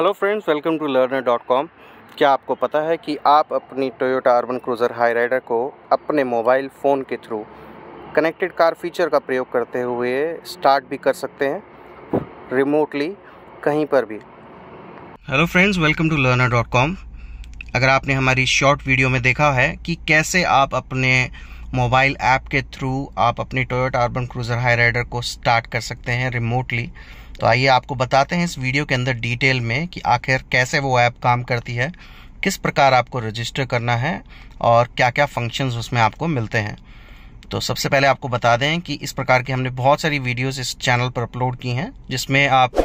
hello friends welcome to learner dot com क्या आपको पता है कि आप अपनी Toyota Urban Cruiser Hyryder को अपने मोबाइल फ़ोन के थ्रू कनेक्टेड कार फीचर का प्रयोग करते हुए स्टार्ट भी कर सकते हैं रिमोटली कहीं पर भी hello friends welcome to learner dot com अगर आपने हमारी शॉर्ट वीडियो में देखा है कि कैसे आप अपने मोबाइल ऐप के थ्रू आप अपनी Toyota Urban Cruiser Hyryder को स्टार्ट कर सकते हैं रिमोटली तो आइए आपको बताते हैं इस वीडियो के अंदर डिटेल में कि आखिर कैसे वो ऐप काम करती है किस प्रकार आपको रजिस्टर करना है और क्या क्या फंक्शंस उसमें आपको मिलते हैं तो सबसे पहले आपको बता दें कि इस प्रकार की हमने बहुत सारी वीडियोस इस चैनल पर अपलोड की हैं जिसमें आप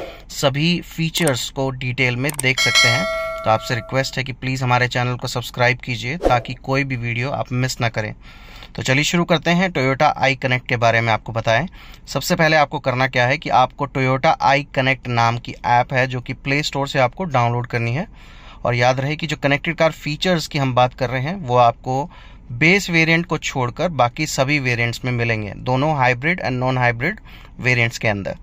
सभी फीचर्स को डिटेल में देख सकते हैं तो आपसे रिक्वेस्ट है कि प्लीज़ हमारे चैनल को सब्सक्राइब कीजिए ताकि कोई भी वीडियो आप मिस ना करें तो चलिए शुरू करते हैं टोयोटा आई कनेक्ट के बारे में आपको बताएं सबसे पहले आपको करना क्या है कि आपको टोयोटा आई कनेक्ट नाम की ऐप है जो कि प्ले स्टोर से आपको डाउनलोड करनी है और याद रहे कि जो कनेक्टेड कार फीचर्स की हम बात कर रहे हैं वो आपको बेस वेरिएंट को छोड़कर बाकी सभी वेरिएंट्स में मिलेंगे दोनों hybrid and non hybrid variants के अंदर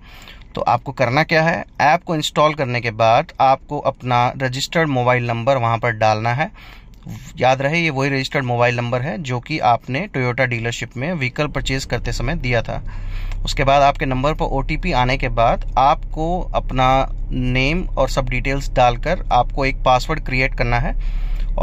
तो आपको करना क्या है ऐप को इंस्टॉल करने के बाद आपको अपना रजिस्टर्ड मोबाइल नंबर वहाँ पर डालना है याद रहे ये वही रजिस्टर्ड मोबाइल नंबर है जो कि आपने टोयोटा डीलरशिप में व्हीकल परचेज करते समय दिया था उसके बाद आपके नंबर पर ओ आने के बाद आपको अपना नेम और सब डिटेल्स डालकर आपको एक पासवर्ड क्रिएट करना है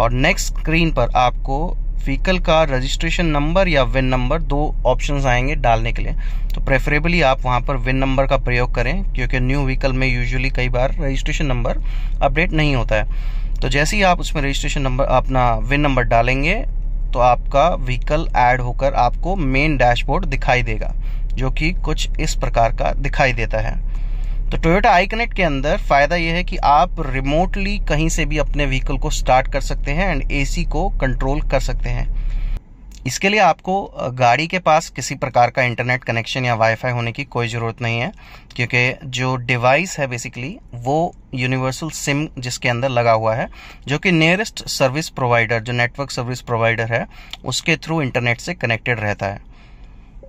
और नेक्स्ट स्क्रीन पर आपको व्हीकल का रजिस्ट्रेशन नंबर या विन नंबर दो ऑप्शन आएंगे डालने के लिए तो प्रेफरेबली आप वहाँ पर विन नंबर का प्रयोग करें क्योंकि न्यू व्हीकल में यूजुअली कई बार रजिस्ट्रेशन नंबर अपडेट नहीं होता है तो जैसे ही आप उसमें रजिस्ट्रेशन नंबर अपना विन नंबर डालेंगे तो आपका व्हीकल ऐड होकर आपको मेन डैशबोर्ड दिखाई देगा जो कि कुछ इस प्रकार का दिखाई देता है तो टोयोटा आई कनेक्ट के अंदर फ़ायदा यह है कि आप रिमोटली कहीं से भी अपने व्हीकल को स्टार्ट कर सकते हैं एंड एसी को कंट्रोल कर सकते हैं इसके लिए आपको गाड़ी के पास किसी प्रकार का इंटरनेट कनेक्शन या वाईफाई होने की कोई ज़रूरत नहीं है क्योंकि जो डिवाइस है बेसिकली वो यूनिवर्सल सिम जिसके अंदर लगा हुआ है जो कि नियरेस्ट सर्विस प्रोवाइडर जो नेटवर्क सर्विस प्रोवाइडर है उसके थ्रू इंटरनेट से कनेक्टेड रहता है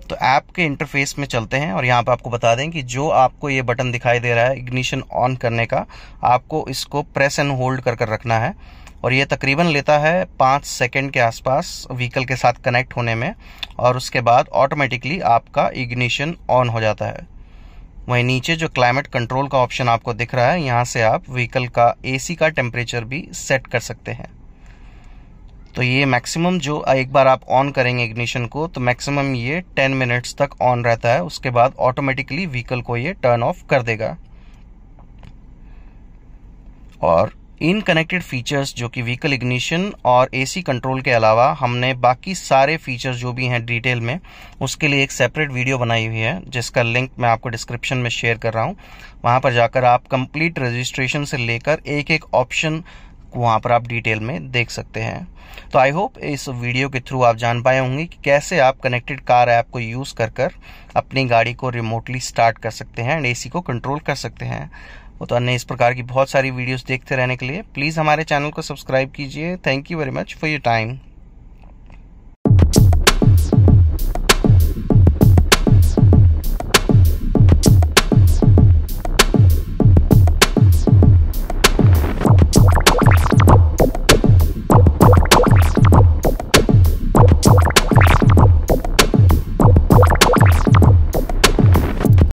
तो ऐप के इंटरफेस में चलते हैं और यहाँ पर आपको बता दें कि जो आपको ये बटन दिखाई दे रहा है इग्निशन ऑन करने का आपको इसको प्रेस एंड होल्ड कर कर रखना है और ये तकरीबन लेता है पाँच सेकेंड के आसपास व्हीकल के साथ कनेक्ट होने में और उसके बाद ऑटोमेटिकली आपका इग्निशन ऑन हो जाता है वहीं नीचे जो क्लाइमेट कंट्रोल का ऑप्शन आपको दिख रहा है यहाँ से आप व्हीकल का एसी का टेम्परेचर भी सेट कर सकते हैं तो ये मैक्सिमम जो एक बार आप ऑन करेंगे इग्निशन को तो मैक्सिमम ये 10 मिनट्स तक ऑन रहता है उसके बाद ऑटोमेटिकली व्हीकल को ये टर्न ऑफ कर देगा और इन कनेक्टेड फीचर्स जो कि व्हीकल इग्निशन और एसी कंट्रोल के अलावा हमने बाकी सारे फीचर्स जो भी हैं डिटेल में उसके लिए एक सेपरेट वीडियो बनाई हुई है जिसका लिंक मैं आपको डिस्क्रिप्शन में शेयर कर रहा हूँ वहाँ पर जाकर आप कंप्लीट रजिस्ट्रेशन से लेकर एक एक ऑप्शन वहाँ पर आप डिटेल में देख सकते हैं तो आई होप इस वीडियो के थ्रू आप जान पाए होंगे कि कैसे आप कनेक्टेड कार ऐप को यूज़ कर कर अपनी गाड़ी को रिमोटली स्टार्ट कर सकते हैं एंड एसी को कंट्रोल कर सकते हैं तो अन्य इस प्रकार की बहुत सारी वीडियोस देखते रहने के लिए प्लीज़ हमारे चैनल को सब्सक्राइब कीजिए thank you very much for your time